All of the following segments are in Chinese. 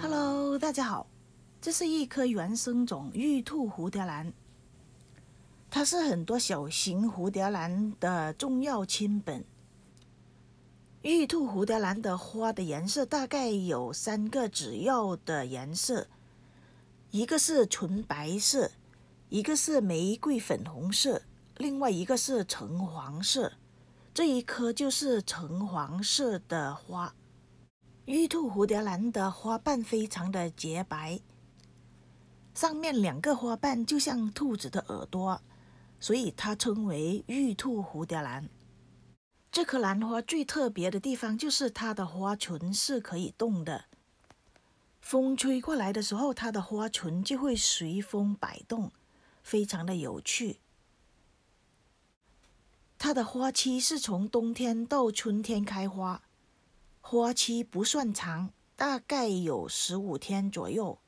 Hello，大家好，这是一颗原生种玉兔蝴蝶兰，它是很多小型蝴蝶兰的重要亲本。玉兔蝴蝶兰的花的颜色大概有三个主要的颜色，一个是纯白色，一个是玫瑰粉红色，另外一个是橙黄色。这一颗就是橙黄色的花，玉兔蝴蝶兰的花瓣非常的洁白，上面两个花瓣就像兔子的耳朵，所以它称为玉兔蝴蝶兰。这颗兰花最特别的地方就是它的花唇是可以动的，风吹过来的时候，它的花唇就会随风摆动，非常的有趣。它的花期是从冬天到春天开花，花期不算长，大概有十五天左右。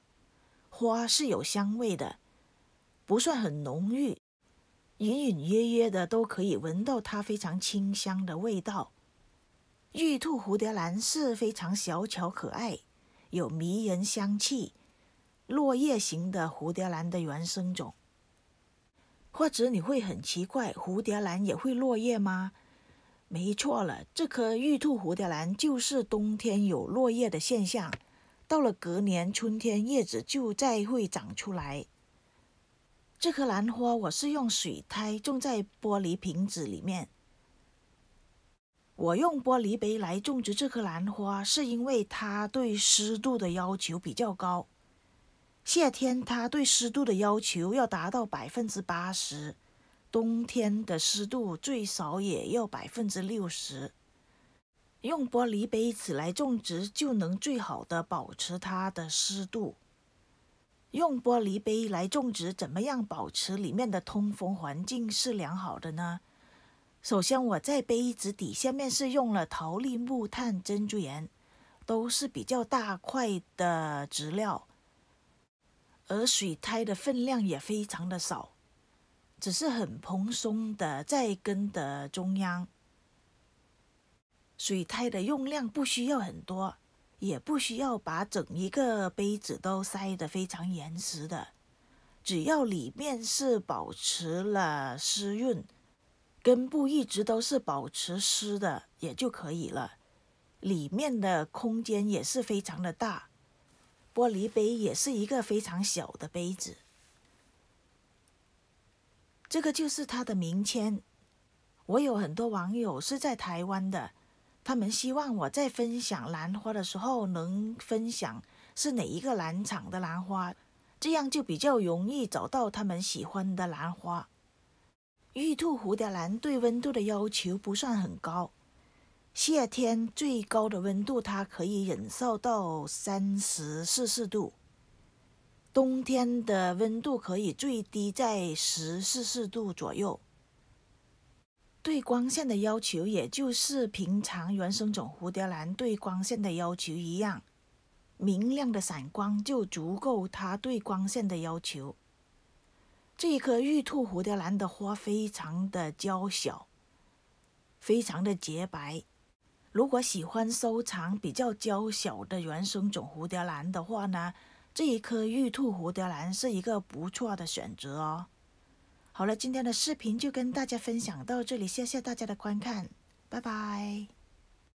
花是有香味的，不算很浓郁，隐隐约约的都可以闻到它非常清香的味道。玉兔蝴蝶兰是非常小巧可爱，有迷人香气，落叶型的蝴蝶兰的原生种。或者你会很奇怪，蝴蝶兰也会落叶吗？没错了，这棵玉兔蝴蝶兰就是冬天有落叶的现象，到了隔年春天，叶子就再会长出来。这棵兰花我是用水苔种在玻璃瓶子里面，我用玻璃杯来种植这棵兰花，是因为它对湿度的要求比较高。夏天它对湿度的要求要达到百分之八十，冬天的湿度最少也要百分之六十。用玻璃杯子来种植就能最好的保持它的湿度。用玻璃杯来种植，怎么样保持里面的通风环境是良好的呢？首先，我在杯子底下面是用了陶粒、木炭、珍珠岩，都是比较大块的植料。而水苔的分量也非常的少，只是很蓬松的在根的中央。水苔的用量不需要很多，也不需要把整一个杯子都塞得非常严实的，只要里面是保持了湿润，根部一直都是保持湿的，也就可以了。里面的空间也是非常的大。玻璃杯也是一个非常小的杯子，这个就是它的名签。我有很多网友是在台湾的，他们希望我在分享兰花的时候能分享是哪一个兰场的兰花，这样就比较容易找到他们喜欢的兰花。玉兔蝴蝶兰对温度的要求不算很高。夏天最高的温度，它可以忍受到三十摄氏度；冬天的温度可以最低在十摄氏度左右。对光线的要求，也就是平常原生种蝴蝶兰对光线的要求一样，明亮的闪光就足够它对光线的要求。这一颗玉兔蝴蝶兰的花非常的娇小，非常的洁白。如果喜欢收藏比较娇小的原生种蝴蝶兰的话呢，这一颗玉兔蝴蝶兰是一个不错的选择哦。好了，今天的视频就跟大家分享到这里，谢谢大家的观看，拜拜。